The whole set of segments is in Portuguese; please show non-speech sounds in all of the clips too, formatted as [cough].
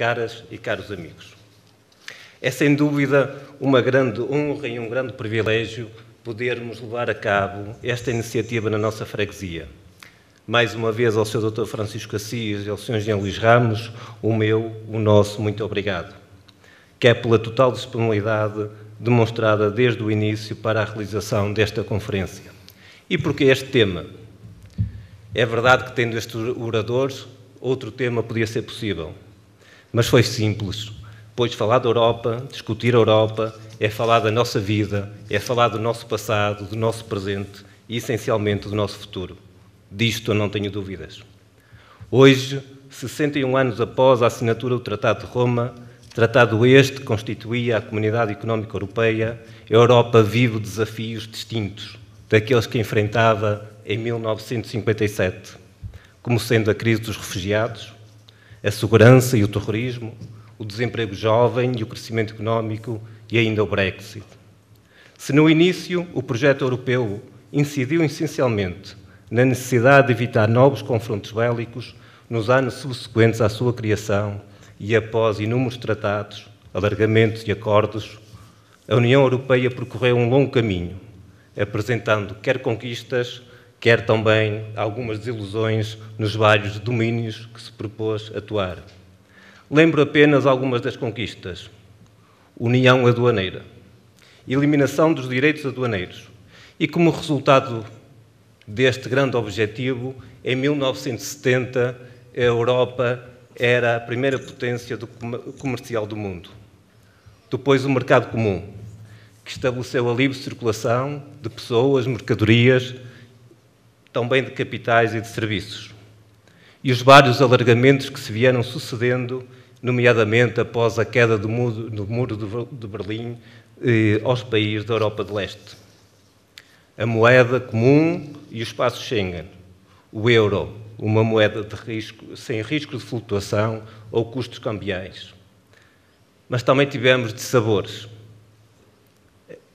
caras e caros amigos. É sem dúvida uma grande honra e um grande privilégio podermos levar a cabo esta iniciativa na nossa freguesia. Mais uma vez ao Sr. Dr. Francisco Assis e ao Sr. Jean Luís Ramos, o meu, o nosso muito obrigado. que é pela total disponibilidade demonstrada desde o início para a realização desta conferência. E porque este tema? É verdade que, tendo estes oradores, outro tema podia ser possível, mas foi simples, pois falar da Europa, discutir a Europa, é falar da nossa vida, é falar do nosso passado, do nosso presente e, essencialmente, do nosso futuro. Disto eu não tenho dúvidas. Hoje, 61 anos após a assinatura do Tratado de Roma, tratado este que constituía a Comunidade Económica Europeia, a Europa vive desafios distintos daqueles que enfrentava em 1957, como sendo a crise dos refugiados, a segurança e o terrorismo, o desemprego jovem e o crescimento económico e ainda o Brexit. Se no início o projeto europeu incidiu essencialmente na necessidade de evitar novos confrontos bélicos nos anos subsequentes à sua criação e após inúmeros tratados, alargamentos e acordos, a União Europeia percorreu um longo caminho, apresentando quer conquistas, quer também algumas desilusões nos vários domínios que se propôs atuar. Lembro apenas algumas das conquistas: União Aduaneira, eliminação dos direitos aduaneiros, e como resultado deste grande objetivo, em 1970 a Europa era a primeira potência do comercial do mundo. Depois o mercado comum, que estabeleceu a livre circulação de pessoas, mercadorias, também de capitais e de serviços, e os vários alargamentos que se vieram sucedendo, nomeadamente após a queda do muro, do muro de Berlim eh, aos países da Europa de Leste. A moeda comum e o espaço Schengen, o euro, uma moeda risco, sem risco de flutuação ou custos cambiais. Mas também tivemos de sabores,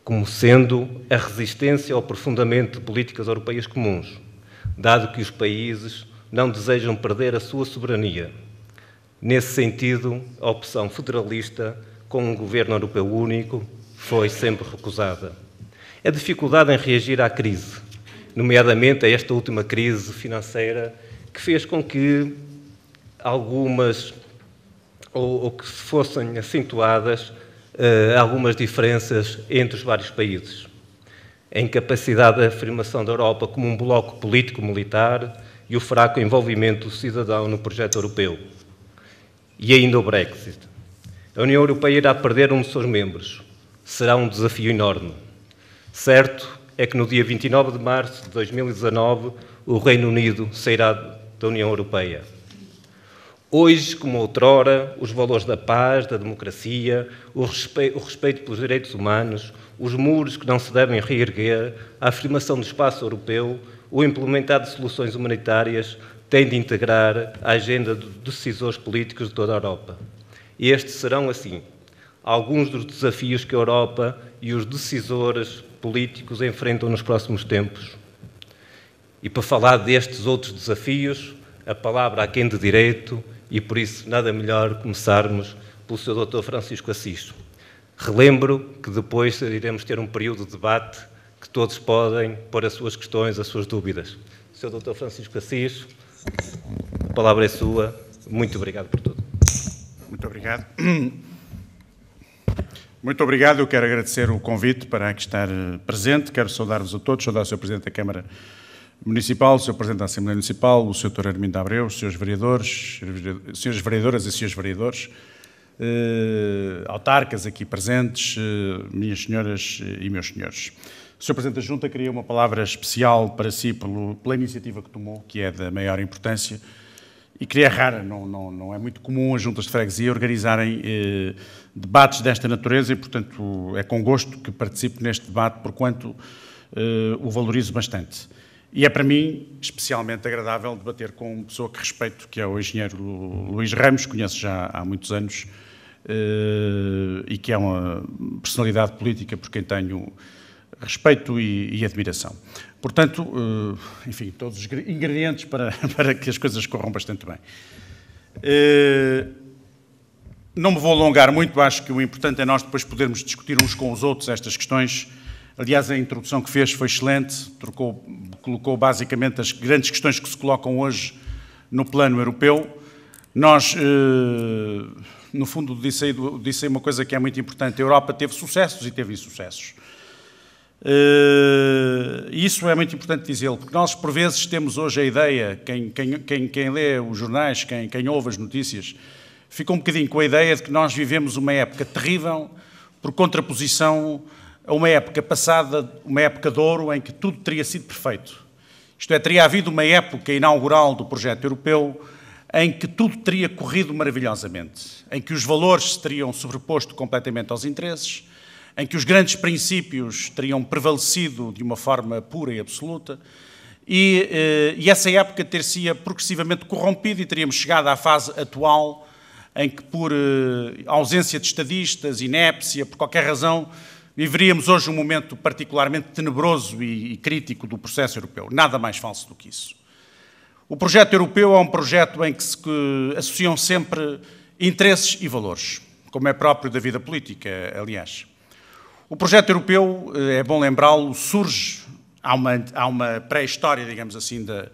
como sendo a resistência ao aprofundamento de políticas europeias comuns, dado que os países não desejam perder a sua soberania. Nesse sentido, a opção federalista com um governo europeu único foi sempre recusada. A dificuldade em reagir à crise, nomeadamente a esta última crise financeira, que fez com que algumas, ou, ou que se fossem acentuadas, uh, algumas diferenças entre os vários países a incapacidade da afirmação da Europa como um bloco político-militar e o fraco envolvimento do cidadão no projeto europeu. E ainda o Brexit. A União Europeia irá perder um dos seus membros. Será um desafio enorme. Certo é que no dia 29 de março de 2019 o Reino Unido sairá da União Europeia. Hoje, como outrora, os valores da paz, da democracia, o respeito, o respeito, pelos direitos humanos, os muros que não se devem reerguer, a afirmação do espaço europeu, o implementar de soluções humanitárias têm de integrar a agenda de decisores políticos de toda a Europa. E estes serão, assim, alguns dos desafios que a Europa e os decisores políticos enfrentam nos próximos tempos. E para falar destes outros desafios, a palavra a quem de direito e por isso nada melhor começarmos pelo Sr. Dr. Francisco Assis. Relembro que depois iremos ter um período de debate que todos podem pôr as suas questões, as suas dúvidas. Sr. Dr. Francisco Assis, a palavra é sua. Muito obrigado por tudo. Muito obrigado. Muito obrigado. Eu quero agradecer o convite para aqui estar presente. Quero saudar-vos a todos, saudar o Sr. Presidente da Câmara Municipal, o Sr. Presidente da Assembleia Municipal, o Sr. Dr. Armindo Abreu, os Srs. Vereadores, Srs. Vereadoras e Srs. Vereadores, eh, autarcas aqui presentes, eh, minhas senhoras eh, e meus senhores. O Sr. Presidente da Junta queria uma palavra especial para si pelo, pela iniciativa que tomou, que é da maior importância, e queria rara, não, não, não é muito comum as juntas de freguesia organizarem eh, debates desta natureza e, portanto, é com gosto que participo neste debate, porquanto eh, o valorizo bastante. E é para mim especialmente agradável debater com uma pessoa que respeito, que é o engenheiro Luís Ramos, conheço já há muitos anos, eh, e que é uma personalidade política por quem tenho respeito e, e admiração. Portanto, eh, enfim, todos os ingredientes para, [laughs] para que as coisas corram bastante bem. Eh, não me vou alongar muito, acho que o importante é nós depois podermos discutir uns com os outros estas questões Aliás, a introdução que fez foi excelente, trocou, colocou basicamente as grandes questões que se colocam hoje no plano europeu. Nós, eh, no fundo, disse aí, disse aí uma coisa que é muito importante: a Europa teve sucessos e teve insucessos. Eh, e isso é muito importante dizê-lo, porque nós, por vezes, temos hoje a ideia, quem, quem, quem, quem lê os jornais, quem, quem ouve as notícias, fica um bocadinho com a ideia de que nós vivemos uma época terrível por contraposição a uma época passada, uma época de ouro em que tudo teria sido perfeito. Isto é, teria havido uma época inaugural do projeto europeu em que tudo teria corrido maravilhosamente, em que os valores se teriam sobreposto completamente aos interesses, em que os grandes princípios teriam prevalecido de uma forma pura e absoluta, e, eh, e essa época ter-se progressivamente corrompido e teríamos chegado à fase atual em que, por eh, ausência de estadistas, inépcia, por qualquer razão, Viveríamos hoje um momento particularmente tenebroso e crítico do processo europeu. Nada mais falso do que isso. O projeto europeu é um projeto em que se associam sempre interesses e valores, como é próprio da vida política, aliás. O projeto europeu, eh, é bom lembrá-lo, surge, há uma, há uma pré-história, digamos assim, da,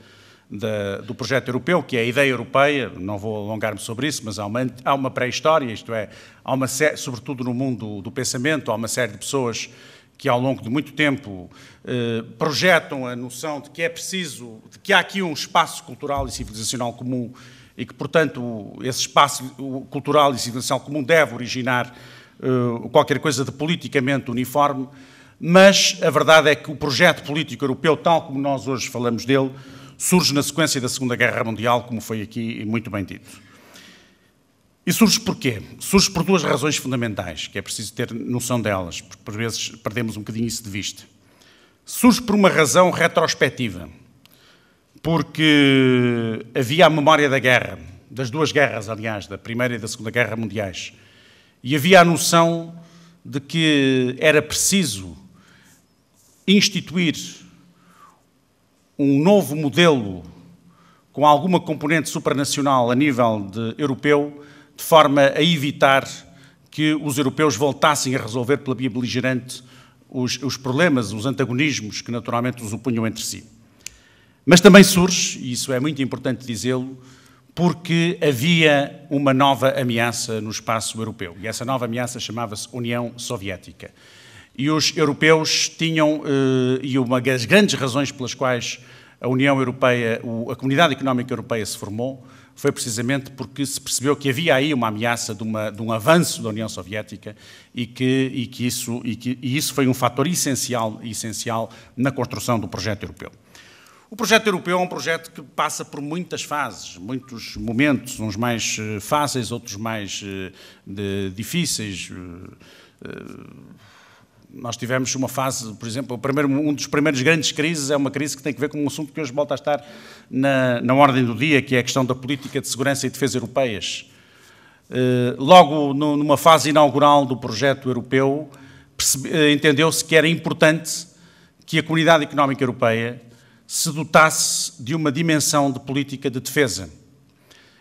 da, do projeto europeu, que é a ideia europeia, não vou alongar-me sobre isso, mas há uma, há uma pré-história, isto é, há uma, sobretudo no mundo do pensamento, há uma série de pessoas que ao longo de muito tempo eh, projetam a noção de que é preciso, de que há aqui um espaço cultural e civilizacional comum e que, portanto, esse espaço cultural e civilizacional comum deve originar eh, qualquer coisa de politicamente uniforme, mas a verdade é que o projeto político europeu, tal como nós hoje falamos dele, surge na sequência da Segunda Guerra Mundial, como foi aqui muito bem dito. E surge porquê? Surge por duas razões fundamentais, que é preciso ter noção delas, porque por vezes perdemos um bocadinho isso de vista. Surge por uma razão retrospectiva, porque havia a memória da guerra, das duas guerras, aliás, da Primeira e da Segunda Guerra Mundiais, e havia a noção de que era preciso instituir um novo modelo com alguma componente supranacional a nível de europeu, de forma a evitar que os europeus voltassem a resolver pela via beligerante os, os problemas, os antagonismos que naturalmente os opunham entre si. Mas também surge, e isso é muito importante dizê-lo, porque havia uma nova ameaça no espaço europeu. E essa nova ameaça chamava-se União Soviética e os europeus tinham, eh, e uma das grandes razões pelas quais a União Europeia, a Comunidade Económica Europeia se formou, foi precisamente porque se percebeu que havia aí uma ameaça de, uma, de um avanço da União Soviética e que, e que, isso, e que e isso foi um fator essencial, essencial na construção do projeto europeu. O projeto europeu é um projeto que passa por muitas fases, muitos momentos, uns mais eh, fáceis, outros mais eh, de, difíceis. Nós tivemos uma fase, por exemplo, primeiro, um dos primeiros grandes crises é uma crise que tem que ver com um assunto que hoje volta a estar na, na ordem do dia, que é a questão da política de segurança e defesa europeias. Eh, logo no, numa fase inaugural do projeto europeu, eh, entendeu-se que era importante que a Comunidade Económica Europeia se dotasse de uma dimensão de política de defesa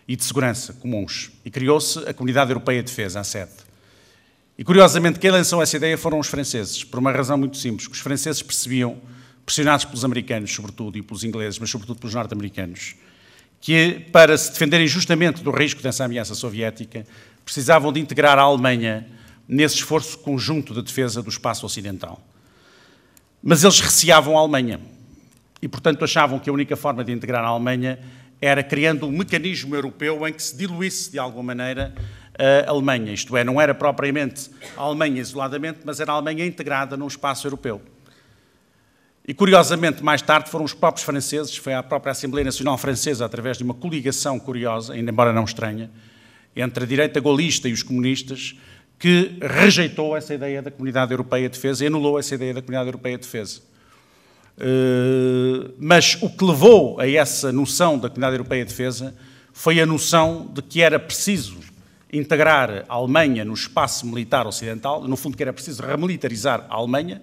e de segurança comuns. E criou-se a Comunidade Europeia de Defesa, a sede. E curiosamente, quem lançou essa ideia foram os franceses, por uma razão muito simples: que os franceses percebiam, pressionados pelos americanos, sobretudo, e pelos ingleses, mas sobretudo pelos norte-americanos, que para se defenderem justamente do risco dessa ameaça soviética, precisavam de integrar a Alemanha nesse esforço conjunto de defesa do espaço ocidental. Mas eles receavam a Alemanha e, portanto, achavam que a única forma de integrar a Alemanha era criando um mecanismo europeu em que se diluísse, de alguma maneira, Alemanha. Isto é, não era propriamente a Alemanha isoladamente, mas era a Alemanha integrada num espaço europeu. E curiosamente, mais tarde foram os próprios franceses, foi a própria Assembleia Nacional Francesa, através de uma coligação curiosa, ainda embora não estranha, entre a direita golista e os comunistas, que rejeitou essa ideia da Comunidade Europeia de Defesa e anulou essa ideia da Comunidade Europeia de Defesa. Eh, mas o que levou a essa noção da Comunidade Europeia de Defesa foi a noção de que era preciso integrar a Alemanha no espaço militar ocidental, no fundo que era preciso remilitarizar a Alemanha,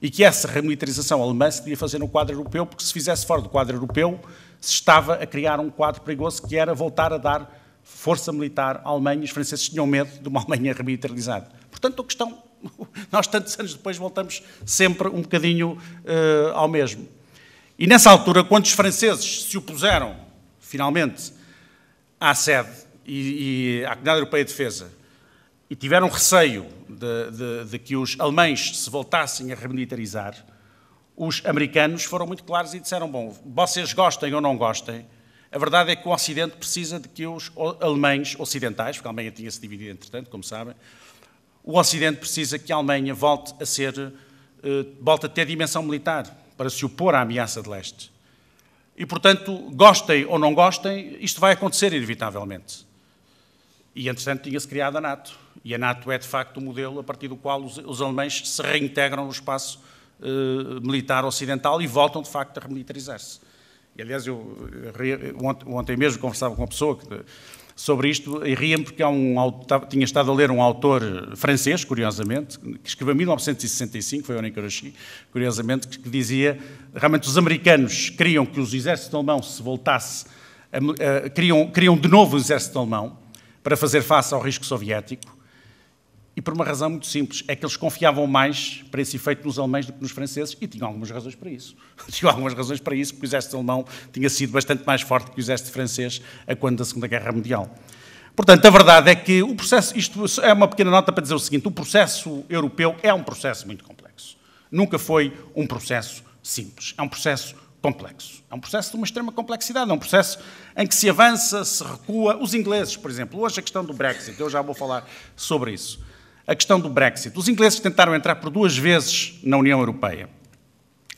e que essa remilitarização alemã se devia fazer no quadro europeu, porque se fizesse fora do quadro europeu, se estava a criar um quadro perigoso que era voltar a dar força militar à Alemanha, os franceses tinham medo de uma Alemanha remilitarizada. Portanto, a questão, [laughs] nós tantos anos depois voltamos sempre um bocadinho uh, ao mesmo. E nessa altura, quando os franceses se opuseram, finalmente, à sede e, e à Comunidade Europeia de Defesa e tiveram receio de, de, de, que os alemães se voltassem a remilitarizar, os americanos foram muito claros e disseram: Bom, vocês gostem ou não gostem, a verdade é que o Ocidente precisa de que os alemães ocidentais, porque a Alemanha tinha se dividido entretanto, como sabem, o Ocidente precisa que a Alemanha volte a ser, eh, volte a ter dimensão militar para se opor à ameaça de leste. E, portanto, gostem ou não gostem, isto vai acontecer inevitavelmente. E, entretanto, tinha-se criado a NATO. E a NATO é, de facto, o modelo a partir do qual os, os alemães se reintegram no espaço eh, militar ocidental e voltam, de facto, a remilitarizar-se. E, aliás, eu, ontem, ontem mesmo conversava com uma pessoa que, sobre isto e ria-me porque há um, tá, tinha estado a ler um autor eh, francês, curiosamente, que escreveu em 1965, foi o Nicoroshi, curiosamente, que, que dizia realmente os americanos queriam que os exércitos alemãos se voltasse, queriam, queriam de novo o exército alemão, para fazer face ao risco soviético, e por uma razão muito simples, é que eles confiavam mais para esse efeito nos alemães do que nos franceses, e tinham algumas razões para isso. [laughs] tinham algumas razões para isso, porque o exército alemão tinha sido bastante mais forte que o exército francês a quando da Segunda Guerra Mundial. Portanto, a verdade é que o processo, isto é uma pequena nota para dizer o seguinte, o processo europeu é um processo muito complexo. Nunca foi um processo simples, é um processo complexo. É um processo de uma extrema complexidade, é um processo em que se avança, se recua. Os ingleses, por exemplo, hoje a questão do Brexit, eu já vou falar sobre isso. A questão do Brexit. Os ingleses tentaram entrar por duas vezes na União Europeia,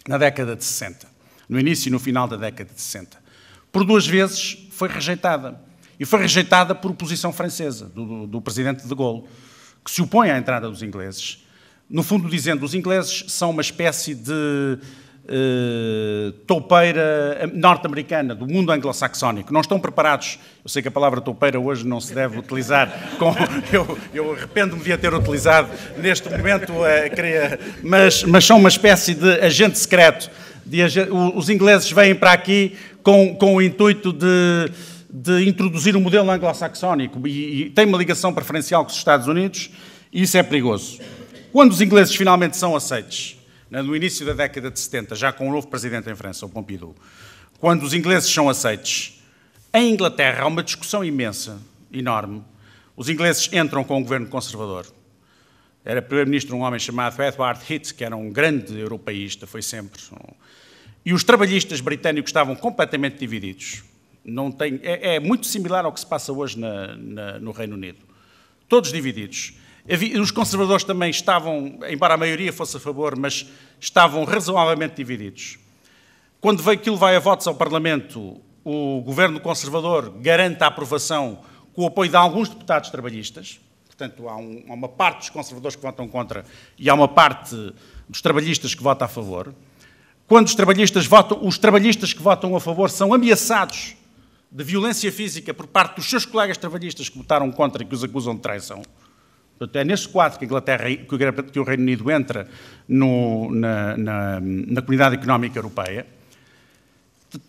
na década de 60, no início e no final da década de 60. Por duas vezes foi rejeitada. E foi rejeitada por oposição francesa, do, do presidente de Gaulle, que se opõe à entrada dos ingleses, no fundo dizendo os ingleses são uma espécie de eh, toupeira eh, norte-americana, do mundo anglo-saxónico. Não estão preparados. Eu sei que a palavra toupeira hoje não se deve utilizar. Com, [laughs] eu, eu arrependo-me de a ter utilizado neste momento, eh, queria, mas, mas são uma espécie de agente secreto. De, os ingleses vêm para aqui com, com o intuito de, de introduzir o um modelo anglo-saxónico e, e tem uma ligação preferencial com os Estados Unidos, e isso é perigoso. Quando os ingleses finalmente são aceitos, no início da década de 70, já com um novo presidente em França, o Pompidou, quando os ingleses são aceites, em Inglaterra há uma discussão imensa, enorme. Os ingleses entram com o um governo conservador. Era primeiro-ministro um homem chamado Edward Heath, que era um grande europeísta, foi sempre. E os trabalhistas britânicos estavam completamente divididos. Não tem, é, é muito similar ao que se passa hoje na, na, no Reino Unido. Todos divididos. Havia, os conservadores também estavam, embora a maioria fosse a favor, mas estavam razoavelmente divididos. Quando veio aquilo vai a votos ao Parlamento, o governo conservador garante a aprovação com o apoio de alguns deputados trabalhistas. Portanto, há, um, há uma parte dos conservadores que votam contra e há uma parte dos trabalhistas que vota a favor. Quando os trabalhistas votam, os trabalhistas que votam a favor são ameaçados de violência física por parte dos seus colegas trabalhistas que votaram contra e que os acusam de traição. Portanto, é neste quadro que, a Inglaterra, que o Reino Unido entra no, na, na, na, Comunidade Económica Europeia.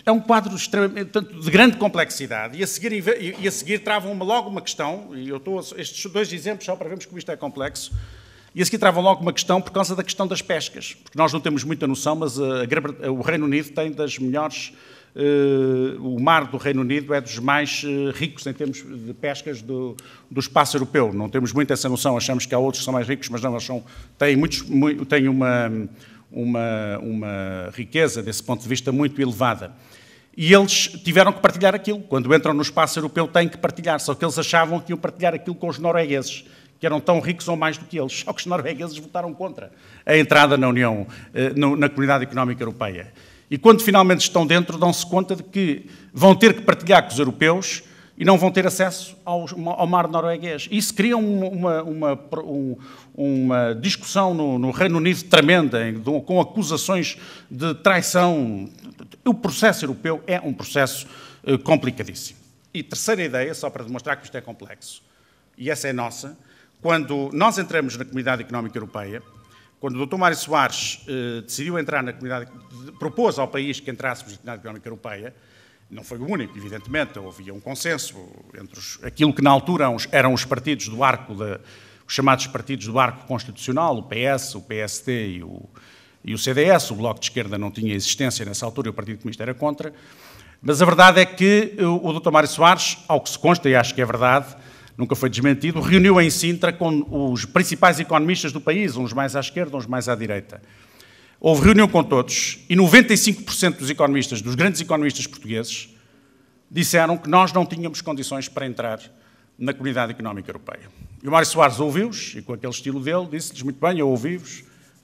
É um quadro portanto, de grande complexidade e a seguir, e a seguir travam logo uma questão, e eu estou estes dois exemplos só para vermos como isto é complexo, e a seguir travam logo uma questão por causa da questão das pescas, porque nós não temos muita noção, mas eh, a, a, o Reino Unido tem das melhores eh, o mar do Reino Unido é dos mais eh, ricos em termos de pescas do, do espaço europeu. Não temos muito essa noção, achamos que há outros que são mais ricos, mas não, eles são, têm, muitos, têm uma, uma, uma riqueza, desse ponto de vista, muito elevada. E eles tiveram que partilhar aquilo. Quando entram no espaço europeu, têm que partilhar. Só que eles achavam que iam partilhar aquilo com os noruegueses, que eram tão ricos ou mais do que eles. Só que os noruegueses votaram contra a entrada na União, eh, na Comunidade Económica Europeia. E quando finalmente estão dentro, dão-se conta de que vão ter que partilhar com os europeus e não vão ter acesso ao, ao mar norueguês. Isso cria uma, uma, uma, uma discussão no, no, Reino Unido tremenda, com acusações de traição. O processo europeu é um processo eh, complicadíssimo. E terceira ideia, só para demonstrar que isto é complexo, e essa é nossa, quando nós entramos na Comunidade Económica Europeia, quando o Dr. Mário Soares eh, decidiu entrar na comunidade, propôs ao país que entrássemos na Comunidade Económica Europeia, não foi o único, evidentemente, havia um consenso entre os, aquilo que na altura eram os partidos do arco, de, os chamados partidos do arco constitucional, o PS, o PST e o, e o CDS, o Bloco de Esquerda não tinha existência nessa altura e o Partido Comunista era contra, mas a verdade é que eh, o Dr. Mário Soares, ao que se consta, e acho que é verdade, nunca foi desmentido, reuniu em Sintra com os principais economistas do país, uns mais à esquerda, uns mais à direita. Houve reunião com todos e 95% dos economistas, dos grandes economistas portugueses, disseram que nós não tínhamos condições para entrar na Comunidade Económica Europeia. E o Mário Soares ouviu-os e, com aquele estilo dele, disse-lhes muito bem, eu ouvi-vos,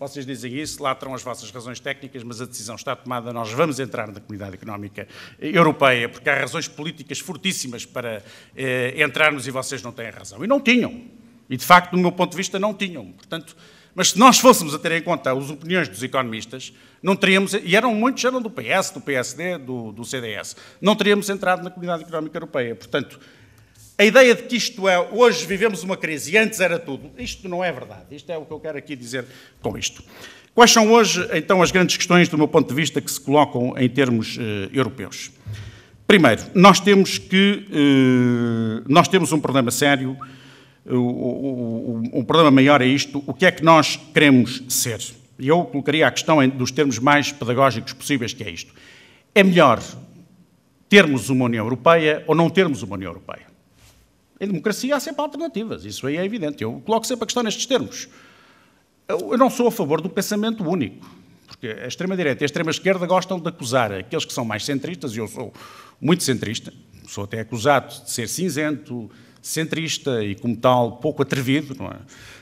vocês dizem isso, lá terão as vossas razões técnicas, mas a decisão está tomada, nós vamos entrar na Comunidade Económica Europeia, porque há razões políticas fortíssimas para eh, entrarmos e vocês não têm razão. E não tinham. E, de facto, do meu ponto de vista, não tinham. Portanto, mas se nós fôssemos a ter em conta as opiniões dos economistas, não teríamos, e eram muitos, eram do PS, do PSD, do, do CDS, não teríamos entrado na Comunidade Económica Europeia. Portanto, a ideia de que isto é, hoje vivemos uma crise e antes era tudo, isto não é verdade. Isto é o que eu quero aqui dizer com isto. Quais são hoje, então, as grandes questões, do meu ponto de vista, que se colocam em termos eh, europeus? Primeiro, nós temos que. Eh, nós temos um problema sério, o, um problema maior é isto: o que é que nós queremos ser? E eu colocaria a questão em, dos termos mais pedagógicos possíveis, que é isto. É melhor termos uma União Europeia ou não termos uma União Europeia? Em democracia há sempre alternativas, isso aí é evidente. Eu coloco sempre a questão nestes termos. Eu, eu não sou a favor do pensamento único, porque a extrema-direita e a extrema-esquerda gostam de acusar aqueles que são mais centristas, e eu sou muito centrista, sou até acusado de ser cinzento, centrista e, como tal, pouco atrevido, não é?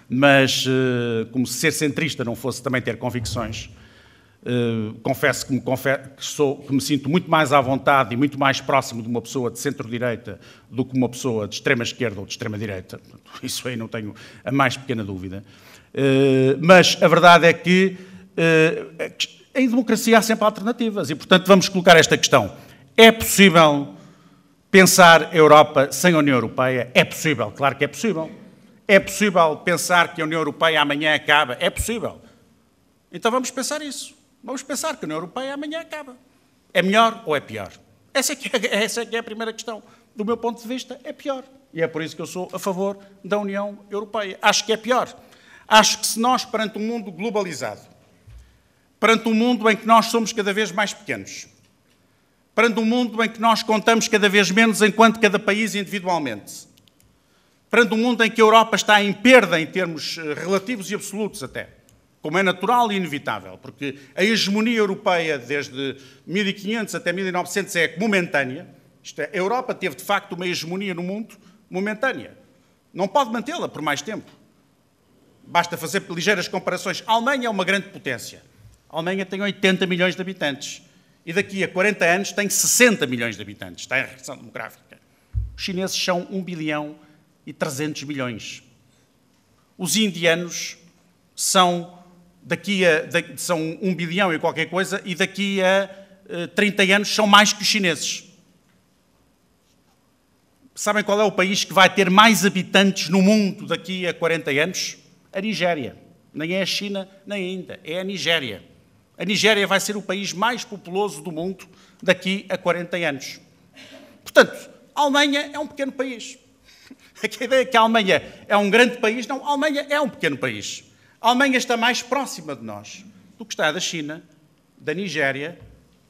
mas eh, como se ser centrista não fosse também ter convicções, eh, confesso, que me, que, sou, que me, sinto muito mais à vontade e muito mais próximo de uma pessoa de centro-direita do que uma pessoa de extrema-esquerda ou de extrema-direita. [laughs] Isso aí não tenho a mais pequena dúvida. Eh, mas a verdade é que eh, em democracia há sempre alternativas e, portanto, vamos colocar esta questão. É possível pensar a Europa sem a União Europeia? É possível, claro que é possível. É possível pensar que a União Europeia amanhã acaba? É possível. Então vamos pensar isso. Vamos pensar que a União Europeia amanhã acaba. É melhor ou é pior? Essa é, é, [laughs] essa é, é a primeira questão. Do meu ponto de vista, é pior. E é por isso que eu sou a favor da União Europeia. Acho que é pior. Acho que se nós, perante um mundo globalizado, perante um mundo em que nós somos cada vez mais pequenos, perante um mundo em que nós contamos cada vez menos enquanto cada país individualmente, perante um mundo em que a Europa está em perda em termos eh, relativos e absolutos até, como é natural e inevitável, porque a hegemonia europeia desde 1500 até 1900 é momentânea. Isto é, a Europa teve de facto uma hegemonia no mundo momentânea. Não pode mantê-la por mais tempo. Basta fazer ligeiras comparações. A Alemanha é uma grande potência. A Alemanha tem 80 milhões de habitantes. E daqui a 40 anos tem 60 milhões de habitantes. Está em regressão demográfica. Os chineses são 1 bilhão e 300 milhões. Os indianos são daqui a, da, são um bilhão e qualquer coisa, e daqui a uh, eh, 30 anos são mais que os chineses. Sabem qual é o país que vai ter mais habitantes no mundo daqui a 40 anos? A Nigéria. Nem é a China, nem ainda. É a Nigéria. A Nigéria vai ser o país mais populoso do mundo daqui a 40 anos. Portanto, a Alemanha é um pequeno país. [laughs] A ideia é que a Alemanha é um grande país, não, a Alemanha é um pequeno país. A Alemanha está mais próxima de nós do que está da China, da Nigéria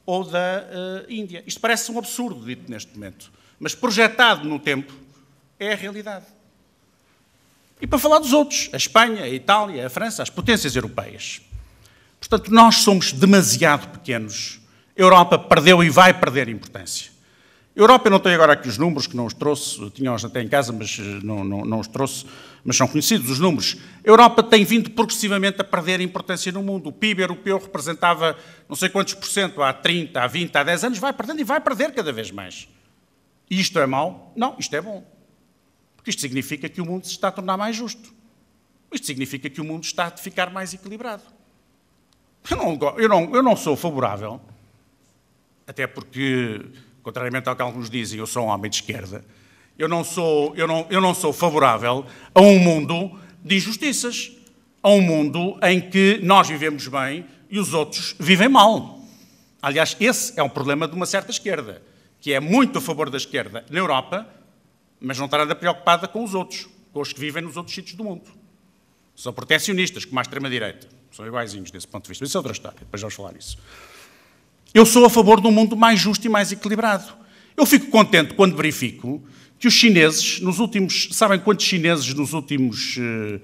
ou da uh, Índia. Isto parece um absurdo dito neste momento, mas projetado no tempo é a realidade. E para falar dos outros, a Espanha, a Itália, a França, as potências europeias. Portanto, nós somos demasiado pequenos. A Europa perdeu e vai perder importância. Europa, eu não tenho agora aqui os números que não os trouxe, tinha-os até em casa, mas eh, não, não, não os trouxe, mas são conhecidos os números. A Europa tem vindo progressivamente a perder importância no mundo. O PIB europeu representava não sei quantos por cento há 30, há 20, há 10 anos, vai perdendo e vai perder cada vez mais. E isto é mau? Não, isto é bom. Porque isto significa que o mundo se está a tornar mais justo. Isto significa que o mundo está a ficar mais equilibrado. Eu não, eu não, eu não sou favorável, até porque contrariamente ao que alguns dizem, eu sou um homem de esquerda, eu não sou, eu não, eu não sou favorável a um mundo de injustiças, a um mundo em que nós vivemos bem e os outros vivem mal. Aliás, esse é um problema de uma certa esquerda, que é muito a favor da esquerda na Europa, mas não está nada preocupada com os outros, com os que vivem nos outros sítios do mundo. São proteccionistas, como a extrema-direita. São iguaizinhos desse ponto de vista. Isso é outra história, depois vamos falar nisso. Eu sou a favor de um mundo mais justo e mais equilibrado. Eu fico contente quando verifico que os chineses, nos últimos. Sabem quantos chineses nos últimos uh, eh,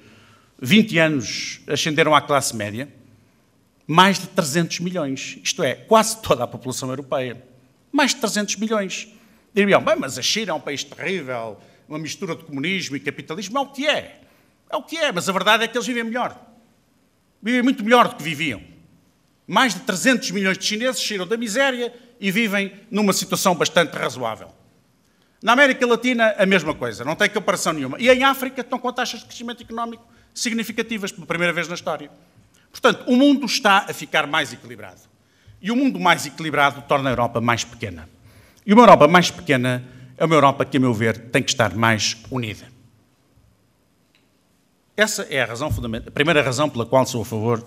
20 anos ascenderam à classe média? Mais de 300 milhões. Isto é, quase toda a população europeia. Mais de 300 milhões. Diriam, bem, mas a China é um país terrível, uma mistura de comunismo e capitalismo. É o que é. É o que é, mas a verdade é que eles vivem melhor. Vivem muito melhor do que viviam. Mais de 300 milhões de chineses saíram da miséria e vivem numa situação bastante razoável. Na América Latina, a mesma coisa, não tem comparação nenhuma. E em África, estão com taxas de crescimento económico significativas pela primeira vez na história. Portanto, o mundo está a ficar mais equilibrado. E o mundo mais equilibrado torna a Europa mais pequena. E uma Europa mais pequena é uma Europa que, a meu ver, tem que estar mais unida. Essa é a, razão fundamental, a primeira razão pela qual sou a favor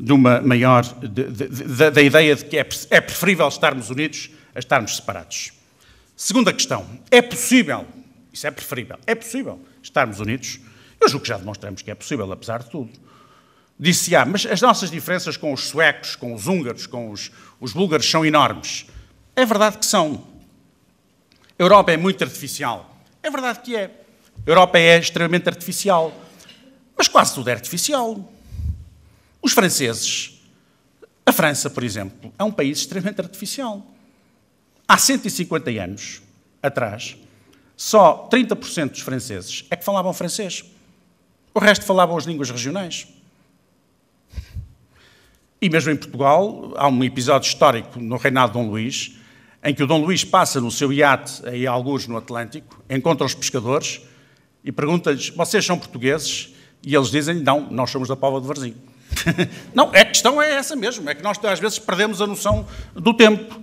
de uma maior. da ideia de que é, é preferível estarmos unidos a estarmos separados. Segunda questão. É possível, isso é preferível, é possível estarmos unidos? Eu julgo que já demonstramos que é possível, apesar de tudo. Disse, ah, mas as nossas diferenças com os suecos, com os húngaros, com os, os búlgaros são enormes. É verdade que são. A Europa é muito artificial. É verdade que é. A Europa é extremamente artificial. Mas quase tudo é artificial. Os franceses, a França, por exemplo, é um país extremamente artificial. Há 150 anos atrás, só 30% dos franceses é que falavam francês. O resto falavam as línguas regionais. E mesmo em Portugal, há um episódio histórico no reinado de Dom Luís, em que o Dom Luís passa no seu iate, aí alguns no Atlântico, encontra os pescadores e pergunta-lhes: Vocês são portugueses? E eles dizem: Não, nós somos da Póvoa do Varzim. [laughs] Não, é, a questão é essa mesmo, é que nós às vezes perdemos a noção do tempo.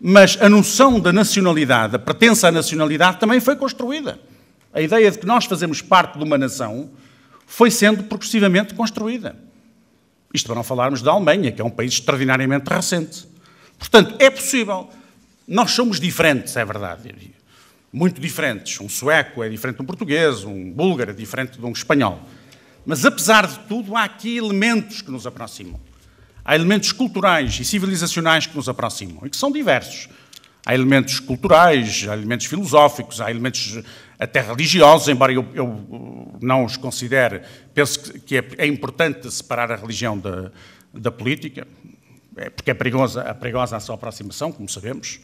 Mas a noção da nacionalidade, a pertença à nacionalidade, também foi construída. A ideia de que nós fazemos parte de uma nação foi sendo progressivamente construída. Isto para não falarmos da Alemanha, que é um país extraordinariamente recente. Portanto, é possível. Nós somos diferentes, é verdade, muito diferentes. Um sueco é diferente de um português, um búlgaro é diferente de um espanhol. Mas, apesar de tudo, há aqui elementos que nos aproximam. Há elementos culturais e civilizacionais que nos aproximam e que são diversos. Há elementos culturais, há elementos filosóficos, há elementos até religiosos, embora eu, eu não os considere, penso que é, é importante separar a religião da, da política, é, porque é perigosa, é perigosa a sua aproximação, como sabemos.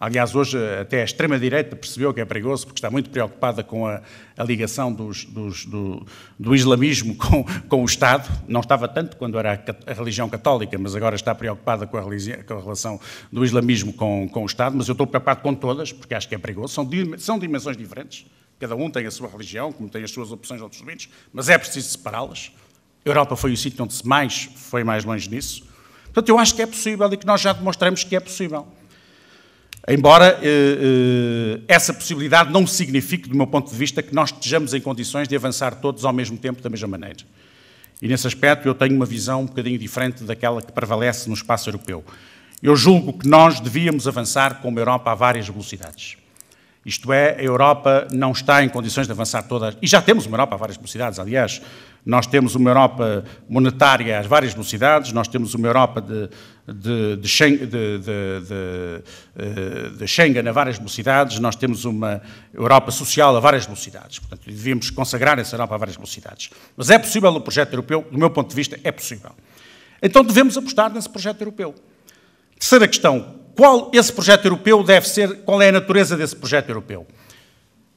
Aliás, hoje até a extrema-direita percebeu que é perigoso porque está muito preocupada com a, a ligação dos, dos, do, do, islamismo [laughs] com, com, o Estado. Não estava tanto quando era a, a religião católica, mas agora está preocupada com a, com a relação do islamismo com, com, o Estado. Mas eu estou preocupado com todas porque acho que é perigoso. São, são dimensões diferentes. Cada um tem a sua religião, como tem as suas opções outros limites, mas é preciso separá-las. A Europa foi o sítio onde se mais foi mais longe nisso. Portanto, eu acho que é possível e que nós já demonstramos que é possível. Embora eh, eh, essa possibilidade não signifique, do meu ponto de vista, que nós estejamos em condições de avançar todos ao mesmo tempo, da mesma maneira. E nesse aspecto eu tenho uma visão um bocadinho diferente daquela que prevalece no espaço europeu. Eu julgo que nós devíamos avançar como Europa a várias velocidades. Isto é, a Europa não está em condições de avançar todas. E já temos uma Europa a várias velocidades, aliás. Nós temos uma Europa monetária às várias velocidades, nós temos uma Europa de, de, de, Schengen, de, eh, de, Schengen a várias velocidades, nós temos uma Europa social a várias velocidades. Portanto, devíamos consagrar essa Europa a várias velocidades. Mas é possível o projeto europeu? Do meu ponto de vista, é possível. Então devemos apostar nesse projeto europeu. Terceira questão, qual esse projeto europeu deve ser, qual é a natureza desse projeto europeu?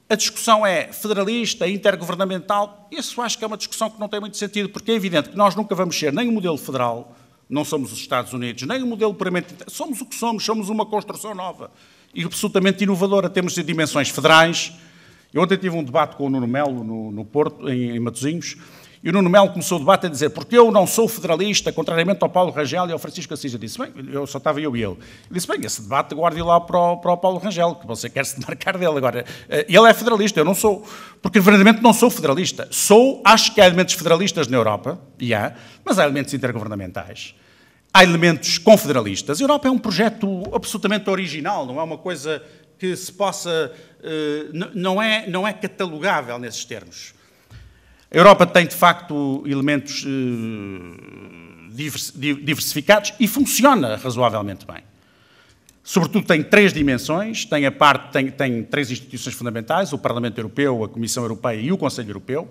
A discussão é federalista, intergovernamental. Isso acho que é uma discussão que não tem muito sentido, porque é evidente que nós nunca vamos ser nem um modelo federal, não somos os Estados Unidos, nem o um modelo puramente. Somos o que somos, somos uma construção nova e absolutamente inovadora. Temos dimensões federais. Eu ontem tive um debate com o Nuno Melo no, no Porto, em, em Matosinhos, e o Nuno Melo começou o debate a dizer porque eu não sou federalista, contrariamente ao Paulo Rangel e ao Francisco Assis. Eu disse, bem, eu só estava eu e ele. Ele disse, bem, esse debate guarde lá para o, para o Paulo Rangel, que você quer se demarcar [laughs] dele agora. Eh, ele é federalista, eu não sou. Porque verdadeiramente não sou federalista. Sou, acho que há elementos federalistas na Europa, e há, mas há elementos intergovernamentais há elementos confederalistas. A Europa é um projeto absolutamente original, não é uma coisa que se possa. Eh, não, é, não é catalogável nesses termos. A Europa tem, de facto, elementos eh, diversificados e funciona razoavelmente bem. Sobretudo tem três dimensões, tem a parte, tem, tem três instituições fundamentais, o Parlamento Europeu, a Comissão Europeia e o Conselho Europeu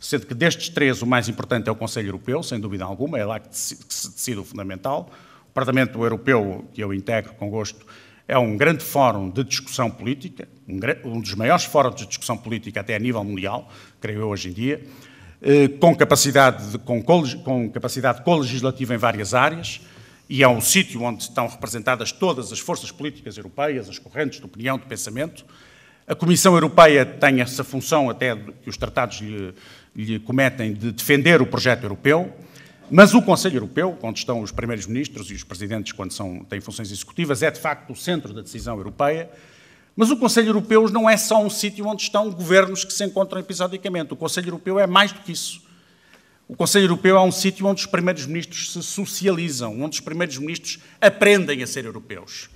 sendo que destes três o mais importante é o Conselho Europeu, sem dúvida alguma, é lá que se decide o fundamental. O Parlamento Europeu, que eu integro com gosto, é um grande fórum de discussão política, um, dos maiores fóruns de discussão política até a nível mundial, creio eu, hoje em dia, eh, com capacidade, de, com, com capacidade co-legislativa em várias áreas, e é um sítio onde estão representadas todas as forças políticas europeias, as correntes de opinião, de pensamento. A Comissão Europeia tem essa função até que os tratados lhe lhe cometem de defender o projeto europeu, mas o Conselho Europeu, onde estão os primeiros ministros e os presidentes quando são, têm funções executivas, é de facto o centro da decisão europeia. Mas o Conselho Europeu não é só um sítio onde estão governos que se encontram episodicamente. O Conselho Europeu é mais do que isso. O Conselho Europeu é um sítio onde os primeiros ministros se socializam, onde os primeiros ministros aprendem a ser europeus.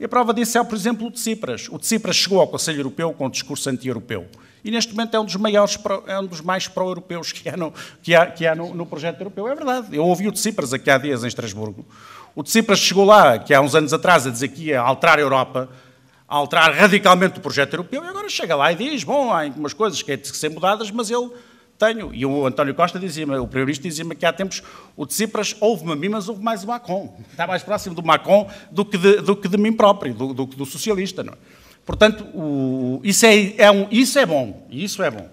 E a prova disso é, por exemplo, o de Tsipras. O de Tsipras chegou ao Conselho Europeu com um discurso anti-europeu e neste momento é um dos maiores, é um dos mais pró-europeus que há, no, que há, que há no, no, projeto europeu. É verdade. Eu ouvi o Tsipras aqui há dias em Estrasburgo. O Tsipras chegou lá, que há uns anos atrás, a dizer que ia alterar a Europa, a alterar radicalmente o projeto europeu, e agora chega lá e diz, bom, há algumas coisas que têm é de ser mudadas, mas eu tenho. E o António Costa dizia-me, o Primeiro-Ministro dizia-me que há tempos o Tsipras ouve me a mim, mas ouve mais o Macron. Está mais próximo do Macron do que de, do que de mim próprio, do, do, do socialista, não é? Portanto, o, isso, é, é um, isso é bom, isso é bom.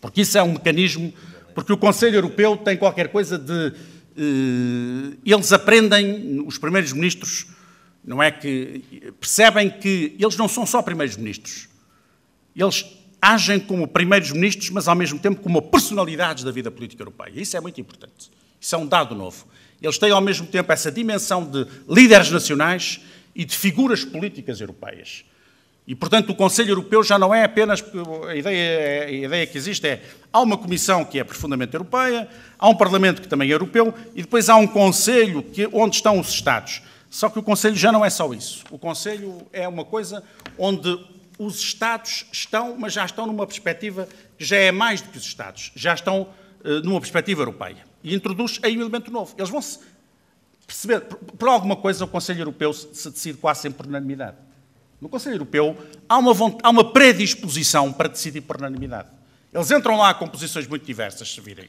Porque isso é um mecanismo, porque o Conselho Europeu tem qualquer coisa de. Eh, eles aprendem, os primeiros ministros, não é que. percebem que eles não são só primeiros ministros. Eles agem como primeiros ministros, mas ao mesmo tempo como personalidades da vida política europeia. Isso é muito importante. Isso é um dado novo. Eles têm ao mesmo tempo essa dimensão de líderes nacionais e de figuras políticas europeias. E, portanto, o Conselho Europeu já não é apenas. A ideia, a ideia que existe é. Há uma Comissão que é profundamente europeia, há um Parlamento que também é europeu, e depois há um Conselho que, onde estão os Estados. Só que o Conselho já não é só isso. O Conselho é uma coisa onde os Estados estão, mas já estão numa perspectiva que já é mais do que os Estados, já estão uh, numa perspectiva europeia. E introduz aí um elemento novo. Eles vão se perceber, por, por alguma coisa, o Conselho Europeu se decide quase sempre por unanimidade. No Conselho Europeu há uma, há uma predisposição para decidir por unanimidade. Eles entram lá com posições muito diversas, se virem.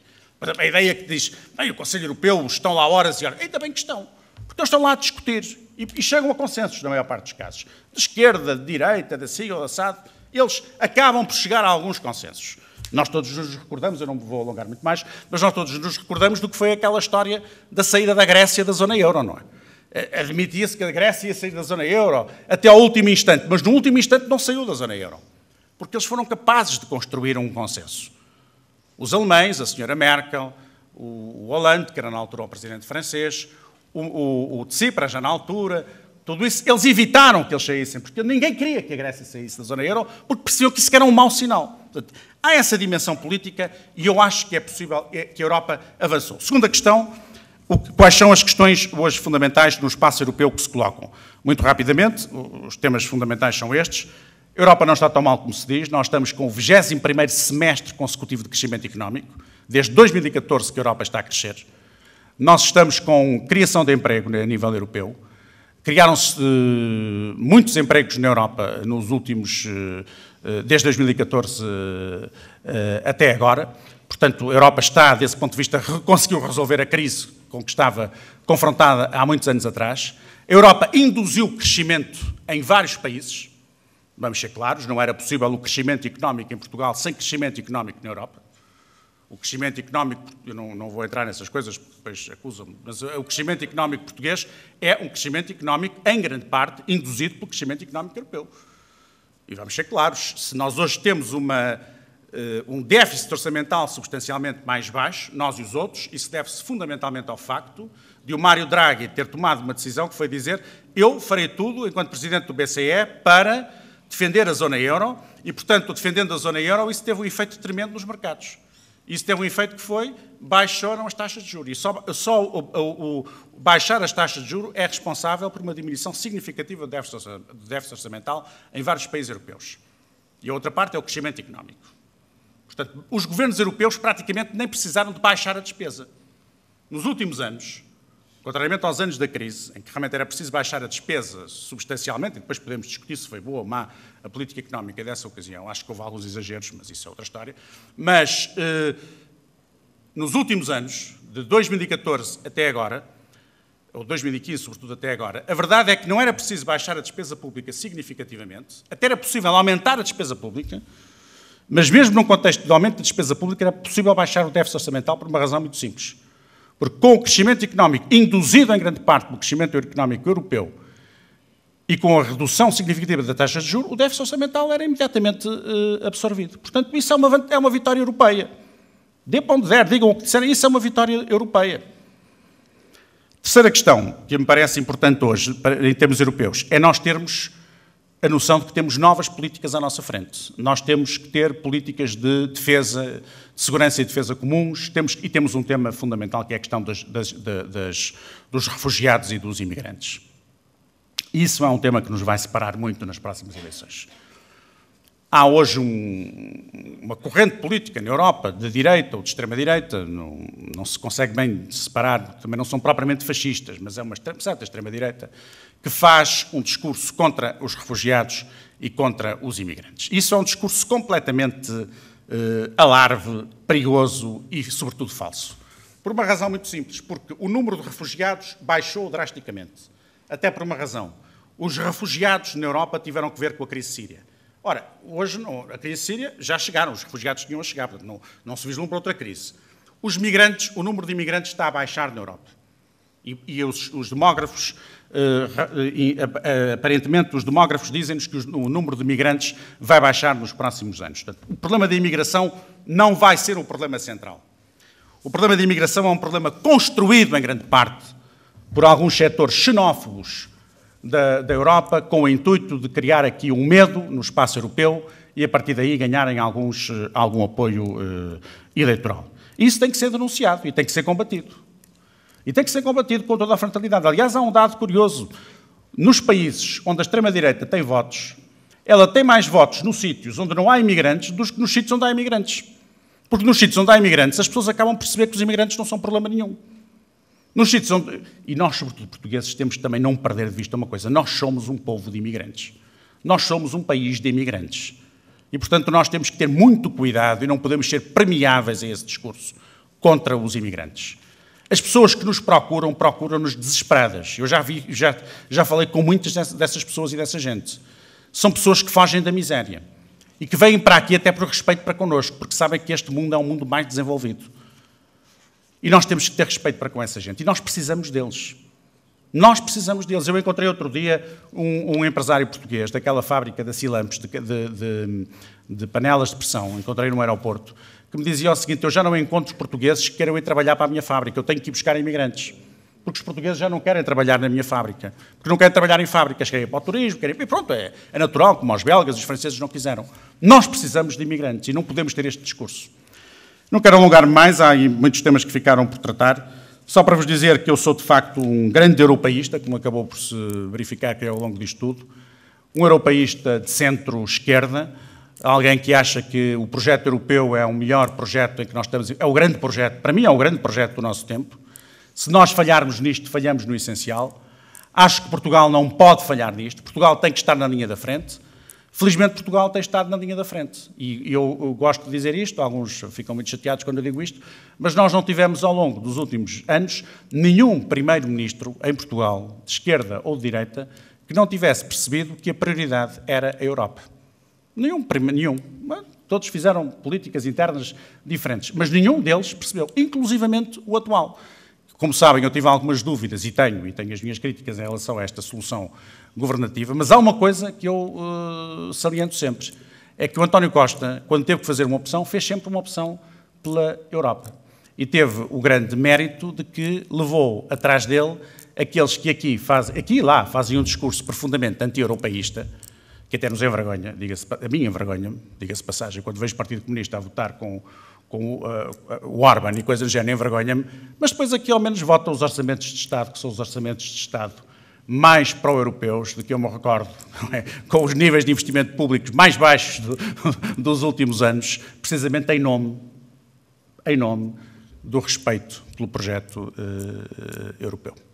a ideia que diz, bem, o Conselho Europeu estão lá horas e horas, ainda bem que estão, porque eles estão lá a discutir e, e chegam a consensos na maior parte dos casos. De esquerda, de direita, da CIA ou da SAD, eles acabam por chegar a alguns consensos. Nós todos nos recordamos, eu não vou alongar muito mais, mas nós todos nos recordamos do que foi aquela história da saída da Grécia da zona euro, não é? Eh, admitia-se que a Grécia ia sair da zona euro até ao último instante, mas no último instante não saiu da zona euro, porque eles foram capazes de construir um consenso. Os alemães, a senhora Merkel, o Hollande, que era na altura o presidente francês, o, o, o Tsipras já na altura, tudo isso eles evitaram que eles saíssem, porque ninguém queria que a Grécia saísse da zona euro, porque percebeu que isso era um mau sinal. Portanto, há essa dimensão política e eu acho que é possível é, que a Europa avançou. Segunda questão, quais são as questões hoje fundamentais no espaço europeu que se colocam? Muito rapidamente, os temas fundamentais são estes. A Europa não está tão mal como se diz, nós estamos com o 21 semestre consecutivo de crescimento económico, desde 2014 que a Europa está a crescer. Nós estamos com criação de emprego a nível europeu, Criaram-se uh, muitos empregos na Europa nos últimos, uh, desde 2014 uh, até agora. Portanto, a Europa está, desse ponto de vista, conseguiu resolver a crise com que estava confrontada há muitos anos atrás. A Europa induziu crescimento em vários países. Vamos ser claros, não era possível o crescimento económico em Portugal sem crescimento económico na Europa o crescimento económico, eu não, não vou entrar nessas coisas, pois acusam-me, mas eh, o crescimento económico português é um crescimento económico, em grande parte, induzido pelo crescimento económico europeu. E vamos ser claros, se nós hoje temos uma, uh, um déficit orçamental substancialmente mais baixo, nós e os outros, isso deve-se fundamentalmente ao facto de o Mário Draghi ter tomado uma decisão que foi dizer eu farei tudo, enquanto Presidente do BCE, para defender a zona euro e, portanto, defendendo a zona euro, isso teve um efeito tremendo nos mercados. Isso teve um efeito que foi baixaram as taxas de juros. E só, só o, o, o, baixar as taxas de juros é responsável por uma diminuição significativa do déficit, do déficit orçamental em vários países europeus. E a outra parte é o crescimento económico. Portanto, os governos europeus praticamente nem precisaram de baixar a despesa. Nos últimos anos, Contrariamente aos anos da crise, em que realmente era preciso baixar a despesa substancialmente, e depois podemos discutir se foi boa ou má a política económica dessa ocasião, acho que houve alguns exageros, mas isso é outra história. Mas eh, nos últimos anos, de 2014 até agora, ou 2015 sobretudo até agora, a verdade é que não era preciso baixar a despesa pública significativamente, até era possível aumentar a despesa pública, mas mesmo num contexto de aumento da despesa pública era possível baixar o déficit orçamental por uma razão muito simples porque com o crescimento económico, induzido em grande parte pelo crescimento económico europeu, e com a redução significativa da taxa de juros, o déficit orçamental era imediatamente eh, absorvido. Portanto, isso é uma, é uma vitória europeia. Dê para onde der, digam o que disserem, isso é uma vitória europeia. Terceira questão, que me parece importante hoje, em termos europeus, é nós termos a noção de que temos novas políticas à nossa frente. Nós temos que ter políticas de defesa, de segurança e defesa comuns, temos, e temos um tema fundamental que é a questão das, das, das, dos refugiados e dos imigrantes. Isso é um tema que nos vai separar muito nas próximas eleições. Há hoje um, uma corrente política na Europa, de direita ou de extrema-direita, não, não, se consegue bem separar, também não são propriamente fascistas, mas é uma certa extrema-direita, que faz um discurso contra os refugiados e contra os imigrantes. Isso é um discurso completamente eh, alarve, perigoso e, sobretudo, falso. Por uma razão muito simples, porque o número de refugiados baixou drasticamente. Até por uma razão. Os refugiados na Europa tiveram que ver com a crise síria. Ora, hoje não, a crise síria já chegaram, os refugiados tinham a chegar, portanto, não, não se vislumbra outra crise. Os migrantes, o número de imigrantes está a baixar na Europa. E, e os, os, demógrafos, eh, eh, eh, aparentemente, os demógrafos dizem-nos que os, o número de migrantes vai baixar nos próximos anos. Portanto, o problema da imigração não vai ser o problema central. O problema da imigração é um problema construído, em grande parte, por alguns setores xenófobos da, da, Europa com o intuito de criar aqui um medo no espaço europeu e, a partir daí, ganharem alguns, eh, algum apoio eh, eleitoral. Isso tem que ser denunciado e tem que ser combatido. E tem que ser combatido com toda a frontalidade. Aliás, há um dado curioso. Nos países onde a extrema-direita tem votos, ela tem mais votos nos sítios onde não há imigrantes do que nos sítios onde há imigrantes. Porque nos sítios onde há imigrantes, as pessoas acabam por perceber que os imigrantes não são problema nenhum. Nos sítios onde. E nós, sobretudo portugueses, temos que também não perder de vista uma coisa: nós somos um povo de imigrantes. Nós somos um país de imigrantes. E, portanto, nós temos que ter muito cuidado e não podemos ser premiáveis a esse discurso contra os imigrantes. As pessoas que nos procuram, procuram-nos desesperadas. Eu já, vi, já, já falei com muitas dessas pessoas e dessa gente. São pessoas que fogem da miséria e que vêm para aqui até por respeito para connosco, porque sabem que este mundo é um mundo mais desenvolvido e nós temos que ter respeito para com essa gente. E nós precisamos deles. Nós precisamos deles. Eu encontrei outro dia um, um empresário português daquela fábrica da Silamps, de, de, de, de, panelas de pressão, encontrei no aeroporto, que me dizia o seguinte: Eu já não encontro portugueses que queiram ir trabalhar para a minha fábrica, eu tenho que ir buscar imigrantes. Porque os portugueses já não querem trabalhar na minha fábrica. Porque não querem trabalhar em fábricas, querem ir para o turismo, querem. E pronto, é, é natural, como os belgas, os franceses não quiseram. Nós precisamos de imigrantes e não podemos ter este discurso. Não quero alongar mais, há muitos temas que ficaram por tratar. Só para vos dizer que eu sou, de facto, um grande europeísta, como acabou por se verificar que é ao longo disto tudo. Um europeísta de centro-esquerda, alguém que acha que o projeto europeu é o melhor projeto em que nós estamos, é o grande projeto, para mim é o grande projeto do nosso tempo. Se nós falharmos nisto, falhamos no essencial. Acho que Portugal não pode falhar nisto. Portugal tem que estar na linha da frente. Felizmente Portugal tem estado na linha da frente e eu, gosto de dizer isto, alguns ficam muito chateados quando eu digo isto, mas nós não tivemos ao longo dos últimos anos nenhum primeiro-ministro em Portugal, de esquerda ou de direita, que não tivesse percebido que a prioridade era a Europa. Nenhum, nenhum. Todos fizeram políticas internas diferentes, mas nenhum deles percebeu, inclusivamente o atual. Como sabem, eu tive algumas dúvidas e tenho, e tenho as minhas críticas em relação a esta solução governativa, mas há uma coisa que eu uh, saliento sempre, é que o António Costa, quando teve que fazer uma opção, fez sempre uma opção pela Europa. E teve o grande mérito de que levou atrás dele aqueles que aqui, faz, aqui e lá fazem um discurso profundamente anti-europeísta, que até nos envergonha, diga-se, a mim envergonha, diga-se passagem, quando vejo o Partido Comunista a votar com com uh, uh, o Orban e coisas do género, envergonha-me, mas depois aqui ao menos votam os orçamentos de Estado, que são os orçamentos de Estado mais pró-europeus do que eu me recordo, é? com os níveis de investimento públicos mais baixos do, [laughs] dos últimos anos, precisamente em nome, em nome do respeito pelo projeto uh, uh europeu.